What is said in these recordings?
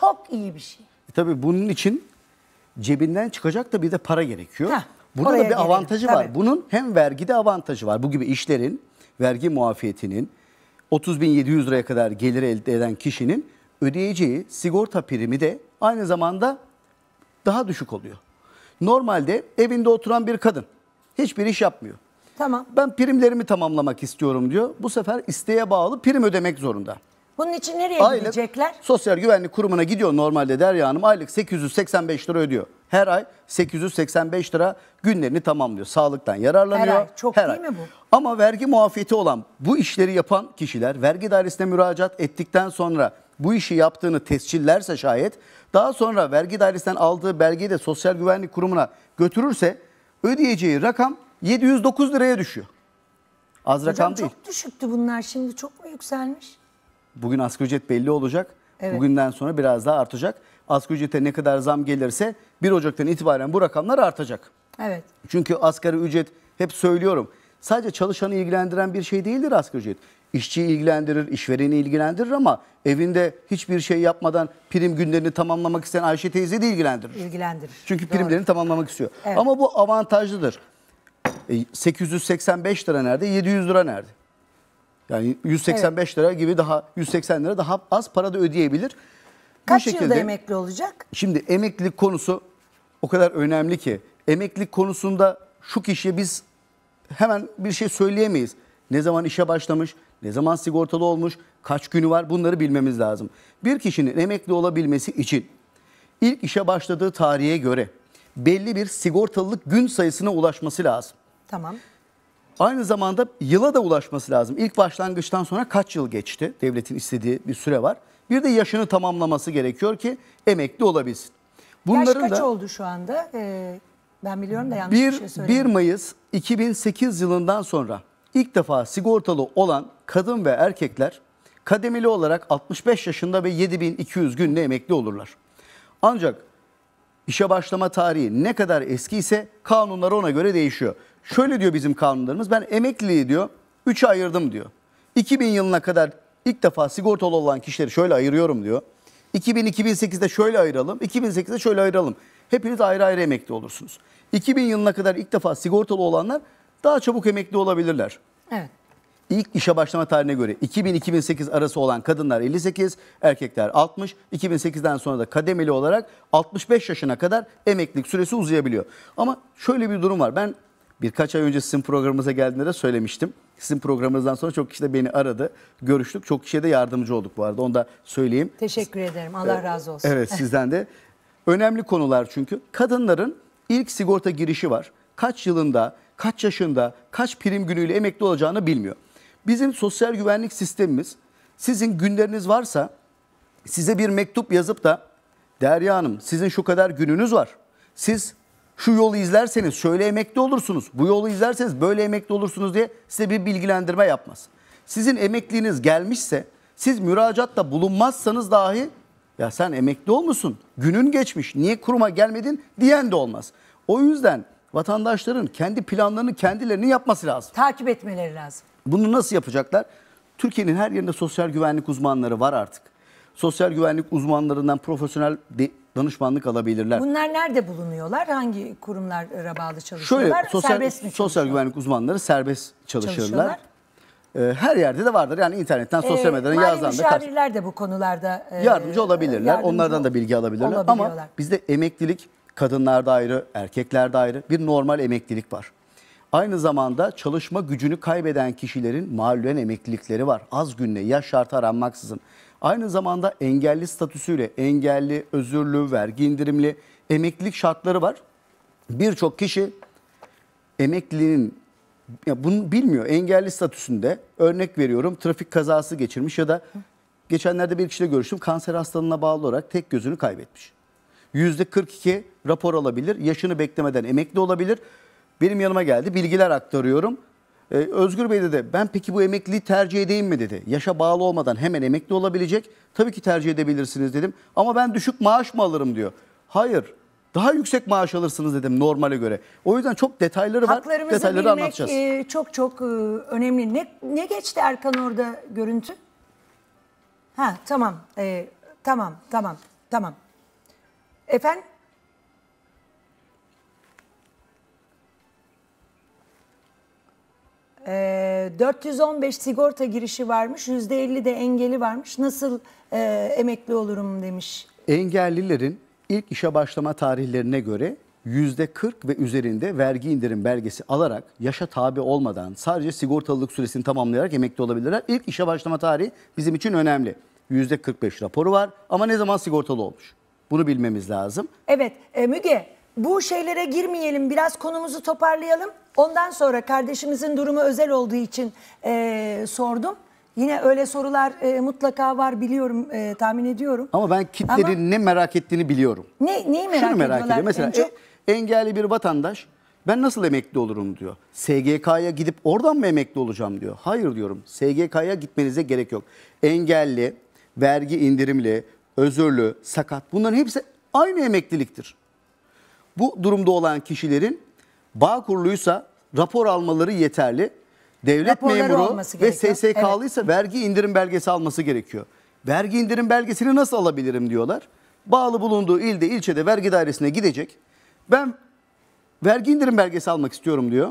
Çok iyi bir şey. E tabii bunun için cebinden çıkacak da bir de para gerekiyor. Heh, Burada da bir gelelim. avantajı tabii. var. Bunun hem vergide avantajı var. Bu gibi işlerin vergi muafiyetinin 30.700 liraya kadar gelir elde eden kişinin ödeyeceği sigorta primi de aynı zamanda daha düşük oluyor. Normalde evinde oturan bir kadın hiçbir iş yapmıyor. Tamam. Ben primlerimi tamamlamak istiyorum diyor. Bu sefer isteğe bağlı prim ödemek zorunda. Bunun için nereye aylık, gidecekler? Sosyal Güvenlik Kurumu'na gidiyor normalde Derya Hanım. Aylık 885 lira ödüyor. Her ay 885 lira günlerini tamamlıyor. Sağlıktan yararlanıyor. Her ay çok Her değil ay. mi bu? Ama vergi muafiyeti olan bu işleri yapan kişiler vergi dairesine müracaat ettikten sonra bu işi yaptığını tescillerse şayet daha sonra vergi dairesinden aldığı belgeyi de Sosyal Güvenlik Kurumu'na götürürse ödeyeceği rakam 709 liraya düşüyor. Az Hocam rakam değil. Çok düşüktü bunlar şimdi çok mu yükselmiş? Bugün asgari ücret belli olacak. Evet. Bugünden sonra biraz daha artacak. Asgari ücrete ne kadar zam gelirse 1 Ocak'tan itibaren bu rakamlar artacak. Evet. Çünkü asgari ücret hep söylüyorum. Sadece çalışanı ilgilendiren bir şey değildir asgari ücret. İşçiyi ilgilendirir, işvereni ilgilendirir ama evinde hiçbir şey yapmadan prim günlerini tamamlamak isteyen Ayşe teyze de ilgilendirir. İlgilendirir. Çünkü Doğru. primlerini tamamlamak istiyor. Evet. Ama bu avantajlıdır. 885 e, lira nerede? 700 lira nerede? Yani 185 lira gibi daha 180 lira daha az para da ödeyebilir. Kaç şekilde, yılda emekli olacak? Şimdi emeklilik konusu o kadar önemli ki emeklilik konusunda şu kişiye biz hemen bir şey söyleyemeyiz. Ne zaman işe başlamış, ne zaman sigortalı olmuş, kaç günü var bunları bilmemiz lazım. Bir kişinin emekli olabilmesi için ilk işe başladığı tarihe göre belli bir sigortalılık gün sayısına ulaşması lazım. Tamam. Aynı zamanda yıla da ulaşması lazım. İlk başlangıçtan sonra kaç yıl geçti? Devletin istediği bir süre var. Bir de yaşını tamamlaması gerekiyor ki emekli olabilsin. Bunların Yaş kaç da, oldu şu anda? Ee, ben biliyorum da yanlış 1, bir şey söyleyeyim. 1 Mayıs 2008 yılından sonra ilk defa sigortalı olan kadın ve erkekler kademeli olarak 65 yaşında ve 7200 günle emekli olurlar. Ancak işe başlama tarihi ne kadar eski ise kanunlar ona göre değişiyor. Şöyle diyor bizim kanunlarımız ben emekli diyor 3'e ayırdım diyor. 2000 yılına kadar ilk defa sigortalı olan kişileri şöyle ayırıyorum diyor. 2000-2008'de şöyle ayıralım, 2008'de şöyle ayıralım. Hepiniz ayrı ayrı emekli olursunuz. 2000 yılına kadar ilk defa sigortalı olanlar daha çabuk emekli olabilirler. Evet. İlk işe başlama tarihine göre 2000-2008 arası olan kadınlar 58, erkekler 60. 2008'den sonra da kademeli olarak 65 yaşına kadar emeklilik süresi uzayabiliyor. Ama şöyle bir durum var. Ben birkaç ay önce sizin programımıza geldiğinde de söylemiştim. Sizin programınızdan sonra çok kişi de beni aradı. Görüştük. Çok kişiye de yardımcı olduk bu arada. Onu da söyleyeyim. Teşekkür ederim. Allah e, razı olsun. Evet sizden de. Önemli konular çünkü. Kadınların ilk sigorta girişi var. Kaç yılında, kaç yaşında, kaç prim günüyle emekli olacağını bilmiyor. Bizim sosyal güvenlik sistemimiz sizin günleriniz varsa size bir mektup yazıp da Derya Hanım sizin şu kadar gününüz var. Siz şu yolu izlerseniz şöyle emekli olursunuz. Bu yolu izlerseniz böyle emekli olursunuz diye size bir bilgilendirme yapmaz. Sizin emekliliğiniz gelmişse siz müracaatta bulunmazsanız dahi ya sen emekli olmuşsun, günün geçmiş, niye kuruma gelmedin diyen de olmaz. O yüzden vatandaşların kendi planlarını kendilerinin yapması lazım. Takip etmeleri lazım. Bunu nasıl yapacaklar? Türkiye'nin her yerinde sosyal güvenlik uzmanları var artık. Sosyal güvenlik uzmanlarından profesyonel danışmanlık alabilirler. Bunlar nerede bulunuyorlar? Hangi kurumlara e, bağlı çalışıyorlar? Şöyle sosyal, serbest mi sosyal güvenlik uzmanları serbest çalışırlar. E, her yerde de vardır. Yani internetten, e, sosyal ee, medyadan yazdan da. Mali de bu konularda e, yardımcı olabilirler. Yardımcı Onlardan da bilgi alabilirler. Ama bizde emeklilik kadınlarda ayrı, erkeklerde ayrı bir normal emeklilik var. Aynı zamanda çalışma gücünü kaybeden kişilerin mağlulen emeklilikleri var. Az günle yaş şartı aranmaksızın. Aynı zamanda engelli statüsüyle engelli, özürlü, vergi indirimli emeklilik şartları var. Birçok kişi emeklinin ya bunu bilmiyor. Engelli statüsünde örnek veriyorum trafik kazası geçirmiş ya da geçenlerde bir kişiyle görüştüm kanser hastalığına bağlı olarak tek gözünü kaybetmiş. %42 rapor alabilir, yaşını beklemeden emekli olabilir. Benim yanıma geldi bilgiler aktarıyorum. Ee, Özgür Bey dedi ben peki bu emekliliği tercih edeyim mi dedi. Yaşa bağlı olmadan hemen emekli olabilecek. Tabii ki tercih edebilirsiniz dedim. Ama ben düşük maaş mı alırım diyor. Hayır daha yüksek maaş alırsınız dedim normale göre. O yüzden çok detayları var. Haklarımızı detayları bilmek anlatacağız. E, çok çok e, önemli. Ne, ne geçti Erkan orada görüntü? Ha tamam. E, tamam tamam tamam. Efendim? E, ee, 415 sigorta girişi varmış, %50 de engeli varmış. Nasıl e, emekli olurum demiş. Engellilerin ilk işe başlama tarihlerine göre %40 ve üzerinde vergi indirim belgesi alarak yaşa tabi olmadan sadece sigortalılık süresini tamamlayarak emekli olabilirler. İlk işe başlama tarihi bizim için önemli. %45 raporu var ama ne zaman sigortalı olmuş? Bunu bilmemiz lazım. Evet e, Müge bu şeylere girmeyelim biraz konumuzu toparlayalım. Ondan sonra kardeşimizin durumu özel olduğu için e, sordum. Yine öyle sorular e, mutlaka var biliyorum e, tahmin ediyorum. Ama ben kitlerin Ama- ne merak ettiğini biliyorum. Ne, neyi merak Şunu ediyorlar? merak ediyorum. Mesela en e, engelli bir vatandaş ben nasıl emekli olurum diyor. SGK'ya gidip oradan mı emekli olacağım diyor. Hayır diyorum. SGK'ya gitmenize gerek yok. Engelli, vergi indirimli, özürlü, sakat bunların hepsi aynı emekliliktir. Bu durumda olan kişilerin bağ kuruluysa rapor almaları yeterli. Devlet Raporları memuru ve SSK'lıysa evet. vergi indirim belgesi alması gerekiyor. Vergi indirim belgesini nasıl alabilirim diyorlar. Bağlı bulunduğu ilde, ilçede vergi dairesine gidecek. Ben vergi indirim belgesi almak istiyorum diyor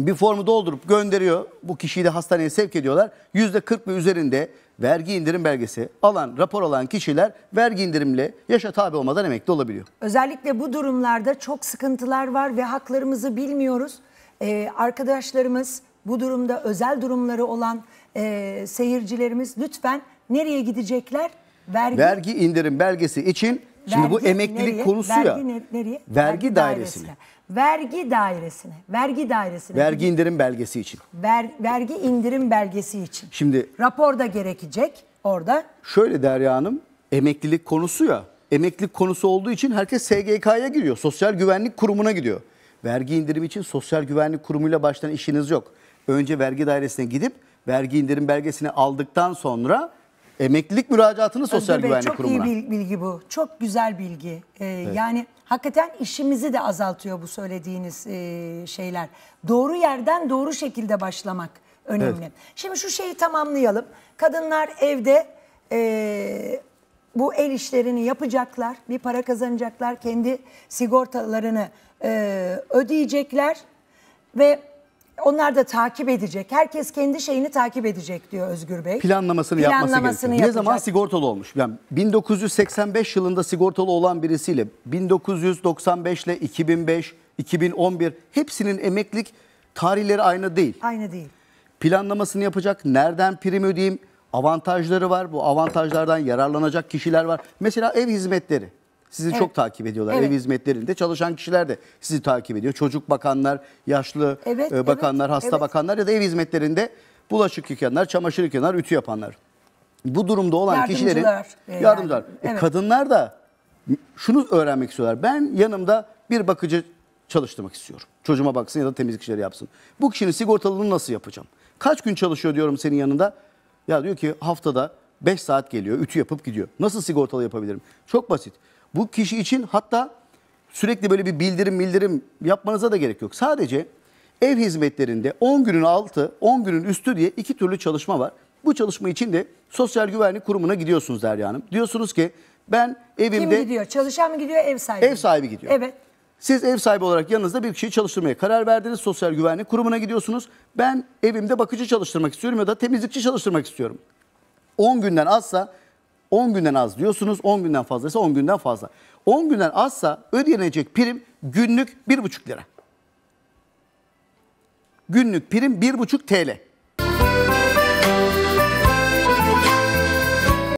bir formu doldurup gönderiyor. Bu kişiyi de hastaneye sevk ediyorlar. %40 ve üzerinde vergi indirim belgesi alan, rapor alan kişiler vergi indirimle yaşa tabi olmadan emekli olabiliyor. Özellikle bu durumlarda çok sıkıntılar var ve haklarımızı bilmiyoruz. Ee, arkadaşlarımız bu durumda özel durumları olan e, seyircilerimiz lütfen nereye gidecekler? Vergi, vergi indirim belgesi için Şimdi vergi bu emeklilik nereye? konusu vergi ya. Ne, nereye? Vergi, vergi dairesine. dairesine. Vergi dairesine. Vergi dairesine. Vergi indirim belgesi için. Ver, vergi indirim belgesi için. Şimdi rapor da gerekecek orada. Şöyle Derya Hanım, emeklilik konusu ya. Emeklilik konusu olduğu için herkes SGK'ya giriyor. Sosyal Güvenlik Kurumu'na gidiyor. Vergi indirimi için Sosyal Güvenlik Kurumu'yla baştan işiniz yok. Önce vergi dairesine gidip vergi indirim belgesini aldıktan sonra Emeklilik müracaatını Sosyal Özgür Bey, Güvenlik çok iyi bilgi bu. Çok güzel bilgi. Ee, Yani hakikaten işimizi de azaltıyor bu söylediğiniz e, şeyler. Doğru yerden doğru şekilde başlamak önemli. Şimdi şu şeyi tamamlayalım. Kadınlar evde e, bu el işlerini yapacaklar. Bir para kazanacaklar. Kendi sigortalarını e, ödeyecekler. Ve onlar da takip edecek. Herkes kendi şeyini takip edecek diyor Özgür Bey. Planlamasını, Planlamasını yapması gerekiyor. Ne zaman sigortalı olmuş? Yani 1985 yılında sigortalı olan birisiyle 1995 ile 2005, 2011 hepsinin emeklilik tarihleri aynı değil. Aynı değil. Planlamasını yapacak. Nereden prim ödeyeyim? Avantajları var. Bu avantajlardan yararlanacak kişiler var. Mesela ev hizmetleri sizi evet. çok takip ediyorlar. Evet. Ev hizmetlerinde çalışan kişiler de sizi takip ediyor. Çocuk bakanlar, yaşlı evet, e, bakanlar, evet, hasta evet. bakanlar ya da ev hizmetlerinde bulaşık yıkayanlar, çamaşır yıkayanlar, ütü yapanlar. Bu durumda olan yardımcılar, kişilerin e, yardımcılar. E, yani, evet. e, kadınlar da şunu öğrenmek istiyorlar. Ben yanımda bir bakıcı çalıştırmak istiyorum. Çocuğuma baksın ya da temizlik işleri yapsın. Bu kişinin sigortalılığını nasıl yapacağım? Kaç gün çalışıyor diyorum senin yanında. Ya diyor ki haftada 5 saat geliyor, ütü yapıp gidiyor. Nasıl sigortalı yapabilirim? Çok basit. Bu kişi için hatta sürekli böyle bir bildirim bildirim yapmanıza da gerek yok. Sadece ev hizmetlerinde 10 günün altı, 10 günün üstü diye iki türlü çalışma var. Bu çalışma için de Sosyal Güvenlik Kurumu'na gidiyorsunuz Derya Hanım. Diyorsunuz ki ben evimde... Kim gidiyor? Çalışan mı gidiyor, ev sahibi Ev sahibi gidiyor. Evet. Siz ev sahibi olarak yanınızda bir kişiyi çalıştırmaya karar verdiniz. Sosyal Güvenlik Kurumu'na gidiyorsunuz. Ben evimde bakıcı çalıştırmak istiyorum ya da temizlikçi çalıştırmak istiyorum. 10 günden azsa 10 günden az diyorsunuz. 10 günden fazlaysa 10 günden fazla. 10 günden azsa ödenecek prim günlük 1,5 lira. Günlük prim 1,5 TL.